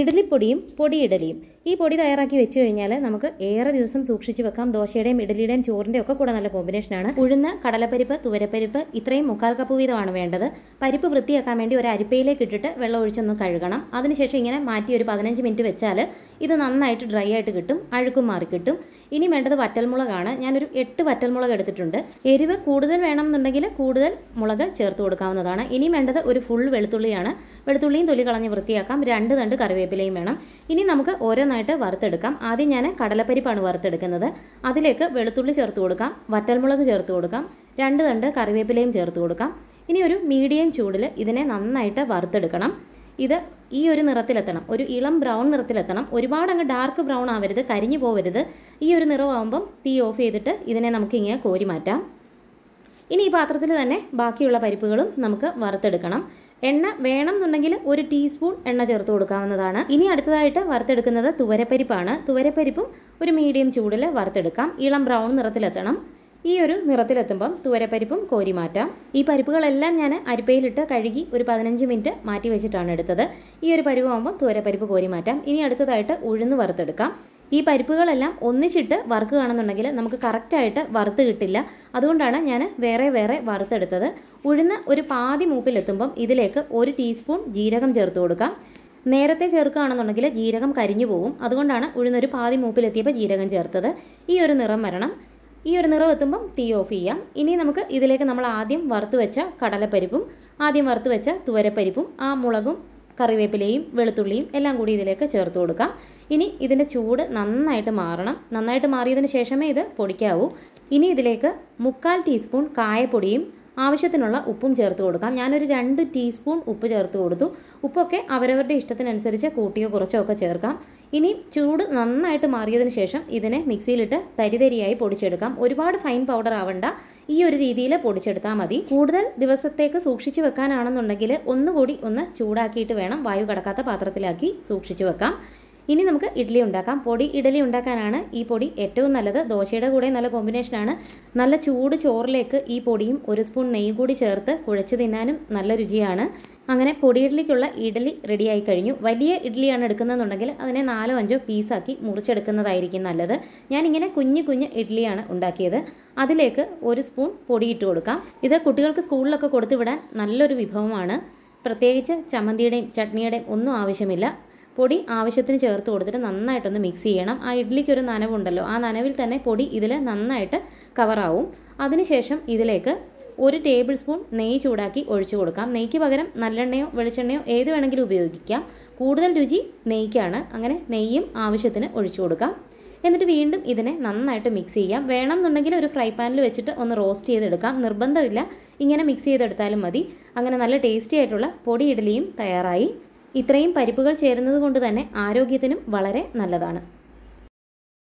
ഇഡലിപ്പൊടിയും ഇഡലിയും ഈ പൊടി തയ്യാറാക്കി വെച്ച് കഴിഞ്ഞാൽ നമുക്ക് ഏറെ ദിവസം സൂക്ഷിച്ച് വെക്കാം ദോശയുടെയും ഇഡലിയുടെയും ചോറിൻ്റെയും ഒക്കെ കൂടെ നല്ല കോമ്പിനേഷനാണ് ഉഴുന്ന് കടലപ്പരിപ്പ് തുവരപ്പരിപ്പ് ഇത്രയും മുക്കാൽ കപ്പ് വീതമാണ് വേണ്ടത് പരിപ്പ് വൃത്തിയാക്കാൻ വേണ്ടി ഒരു അരിപ്പയിലേക്ക് ഇട്ടിട്ട് വെള്ളം ഒഴിച്ചൊന്ന് കഴുകണം അതിനുശേഷം ഇങ്ങനെ മാറ്റി ഒരു പതിനഞ്ച് മിനിറ്റ് വെച്ചാൽ ഇത് നന്നായിട്ട് ഡ്രൈ ആയിട്ട് കിട്ടും അഴുക്കും മാറി കിട്ടും ഇനി വേണ്ടത് വറ്റൽമുളകാണ് ഞാനൊരു എട്ട് വറ്റൽമുളക് എടുത്തിട്ടുണ്ട് എരിവ് കൂടുതൽ വേണമെന്നുണ്ടെങ്കിൽ കൂടുതൽ മുളക് ചേർത്ത് കൊടുക്കാവുന്നതാണ് ഇനി വേണ്ടത് ഒരു ഫുൾ വെളുത്തുള്ളിയാണ് വെളുത്തുള്ളിയും തൊലി കളഞ്ഞ് വൃത്തിയാക്കാം രണ്ട് തണ്ട് കറിവേപ്പിലയും വേണം ഇനി നമുക്ക് ഓരോന്നായിട്ട് വറുത്തെടുക്കാം ആദ്യം ഞാൻ കടലപ്പരിപ്പാണ് വറുത്തെടുക്കുന്നത് അതിലേക്ക് വെളുത്തുള്ളി ചേർത്ത് കൊടുക്കാം വറ്റൽമുളക് ചേർത്ത് കൊടുക്കാം രണ്ട് തണ്ട് കറിവേപ്പിലയും ചേർത്ത് കൊടുക്കാം ഇനി ഒരു മീഡിയം ചൂടിൽ ഇതിനെ നന്നായിട്ട് വറുത്തെടുക്കണം ഇത് ഈ ഒരു നിറത്തിലെത്തണം ഒരു ഇളം ബ്രൗൺ നിറത്തിലെത്തണം ഒരുപാട് അങ്ങ് ഡാർക്ക് ബ്രൗൺ ആവരുത് കരിഞ്ഞു പോവരുത് ഈ ഒരു നിറമാകുമ്പം തീ ഓഫ് ചെയ്തിട്ട് ഇതിനെ നമുക്ക് ഇങ്ങനെ കോരി മാറ്റാം ഇനി ഈ പാത്രത്തിൽ തന്നെ ബാക്കിയുള്ള പരിപ്പുകളും നമുക്ക് വറുത്തെടുക്കണം എണ്ണ വേണം എന്നുണ്ടെങ്കിൽ ഒരു ടീസ്പൂൺ എണ്ണ ചേർത്ത് കൊടുക്കാവുന്നതാണ് ഇനി അടുത്തതായിട്ട് വറുത്തെടുക്കുന്നത് തുവരപ്പരിപ്പാണ് തുവരപ്പരിപ്പും ഒരു മീഡിയം ചൂടിൽ വറുത്തെടുക്കാം ഇളം ബ്രൗൺ നിറത്തിലെത്തണം ഈ ഒരു നിറത്തിലെത്തുമ്പം തുവരപ്പരിപ്പും കോരി മാറ്റാം ഈ പരിപ്പുകളെല്ലാം ഞാൻ അരിപ്പയിലിട്ട് കഴുകി ഒരു പതിനഞ്ച് മിനിറ്റ് മാറ്റി വെച്ചിട്ടാണ് എടുത്തത് ഈ ഒരു പരുവാകുമ്പോൾ തുവരപ്പരിപ്പ് കോരി മാറ്റാം ഇനി അടുത്തതായിട്ട് ഉഴുന്ന് വറുത്തെടുക്കാം ഈ പരിപ്പുകളെല്ലാം ഒന്നിച്ചിട്ട് വറുക്കുകയാണെന്നുണ്ടെങ്കിൽ നമുക്ക് കറക്റ്റായിട്ട് വറുത്ത് കിട്ടില്ല അതുകൊണ്ടാണ് ഞാൻ വേറെ വേറെ വറുത്തെടുത്തത് ഉഴുന്ന് ഒരു പാതി മൂപ്പിലെത്തുമ്പം ഇതിലേക്ക് ഒരു ടീസ്പൂൺ ജീരകം ചേർത്ത് കൊടുക്കാം നേരത്തെ ചേർക്കുകയാണെന്നുണ്ടെങ്കിൽ ജീരകം കരിഞ്ഞു പോകും അതുകൊണ്ടാണ് ഉഴുന്നൊരു പാതി മൂപ്പിലെത്തിയപ്പോൾ ജീരകം ചേർത്തത് ഈ ഒരു നിറം വരണം ഈ ഒരു നിറം എത്തുമ്പം തീ ഓഫ് ചെയ്യാം ഇനി നമുക്ക് ഇതിലേക്ക് നമ്മൾ ആദ്യം വറുത്ത് വെച്ച കടലപ്പരിപ്പും ആദ്യം വറുത്ത് വെച്ച തുവരപ്പരിപ്പും ആ മുളകും കറിവേപ്പിലയും വെളുത്തുള്ളിയും എല്ലാം കൂടി ഇതിലേക്ക് ചേർത്ത് കൊടുക്കാം ഇനി ഇതിൻ്റെ ചൂട് നന്നായിട്ട് മാറണം നന്നായിട്ട് മാറിയതിന് ശേഷമേ ഇത് പൊടിക്കാവൂ ഇനി ഇതിലേക്ക് മുക്കാൽ ടീസ്പൂൺ കായപ്പൊടിയും ആവശ്യത്തിനുള്ള ഉപ്പും ചേർത്ത് കൊടുക്കാം ഞാനൊരു രണ്ട് ടീസ്പൂൺ ഉപ്പ് ചേർത്ത് കൊടുത്തു ഉപ്പൊക്കെ അവരവരുടെ ഇഷ്ടത്തിനനുസരിച്ച് കൂട്ടിയോ കുറച്ചോ ഒക്കെ ചേർക്കാം ഇനി ചൂട് നന്നായിട്ട് മാറിയതിന് ശേഷം ഇതിനെ മിക്സിയിലിട്ട് തരിതരിയായി പൊടിച്ചെടുക്കാം ഒരുപാട് ഫൈൻ പൗഡർ ആവണ്ട ഈ ഒരു രീതിയിൽ പൊടിച്ചെടുത്താൽ മതി കൂടുതൽ ദിവസത്തേക്ക് സൂക്ഷിച്ചു വെക്കാനാണെന്നുണ്ടെങ്കിൽ ഒന്നുകൂടി ഒന്ന് ചൂടാക്കിയിട്ട് വേണം വായു കടക്കാത്ത പാത്രത്തിലാക്കി സൂക്ഷിച്ചു വെക്കാം ഇനി നമുക്ക് ഇഡ്ഡലി ഉണ്ടാക്കാം പൊടി ഇഡ്ഡലി ഉണ്ടാക്കാനാണ് ഈ പൊടി ഏറ്റവും നല്ലത് ദോശയുടെ കൂടെ നല്ല കോമ്പിനേഷനാണ് നല്ല ചൂട് ചോറിലേക്ക് ഈ പൊടിയും ഒരു സ്പൂൺ നെയ്യ് കൂടി ചേർത്ത് കുഴച്ച് തിന്നാനും നല്ല രുചിയാണ് അങ്ങനെ പൊടിയിഡ്ലിക്കുള്ള ഇഡ്ഡലി റെഡിയായി കഴിഞ്ഞു വലിയ ഇഡ്ഡലിയാണ് എടുക്കുന്നതെന്നുണ്ടെങ്കിൽ അതിനെ നാലോ അഞ്ചോ പീസാക്കി മുറിച്ചെടുക്കുന്നതായിരിക്കും നല്ലത് ഞാനിങ്ങനെ കുഞ്ഞു കുഞ്ഞ് ഇഡ്ഡലിയാണ് ഉണ്ടാക്കിയത് അതിലേക്ക് ഒരു സ്പൂൺ പൊടിയിട്ട് കൊടുക്കാം ഇത് കുട്ടികൾക്ക് സ്കൂളിലൊക്കെ കൊടുത്തു വിടാൻ നല്ലൊരു വിഭവമാണ് പ്രത്യേകിച്ച് ചമ്മന്തിയുടെയും ചട്നിയുടെയും ഒന്നും ആവശ്യമില്ല പൊടി ആവശ്യത്തിന് ചേർത്ത് കൊടുത്തിട്ട് നന്നായിട്ടൊന്ന് മിക്സ് ചെയ്യണം ആ ഇഡ്ഡലിക്ക് ഒരു നനവുണ്ടല്ലോ ആ നനവിൽ തന്നെ പൊടി ഇതിൽ നന്നായിട്ട് കവറാവും അതിനുശേഷം ഇതിലേക്ക് ഒരു ടേബിൾ സ്പൂൺ നെയ്യ് ചൂടാക്കി ഒഴിച്ചു കൊടുക്കാം നെയ്ക്ക് പകരം നല്ലെണ്ണയോ വെളിച്ചെണ്ണയോ ഏത് വേണമെങ്കിലും ഉപയോഗിക്കാം കൂടുതൽ രുചി നെയ്ക്കാണ് അങ്ങനെ നെയ്യും ആവശ്യത്തിന് ഒഴിച്ചു കൊടുക്കാം എന്നിട്ട് വീണ്ടും ഇതിനെ നന്നായിട്ട് മിക്സ് ചെയ്യാം വേണമെന്നുണ്ടെങ്കിൽ ഒരു ഫ്രൈ പാനിൽ വെച്ചിട്ട് ഒന്ന് റോസ്റ്റ് ചെയ്തെടുക്കാം നിർബന്ധമില്ല ഇങ്ങനെ മിക്സ് ചെയ്തെടുത്താലും മതി അങ്ങനെ നല്ല ടേസ്റ്റി ആയിട്ടുള്ള പൊടി ഇഡലിയും തയ്യാറായി ഇത്രയും പരിപ്പുകൾ ചേരുന്നത് കൊണ്ട് തന്നെ ആരോഗ്യത്തിനും വളരെ നല്ലതാണ്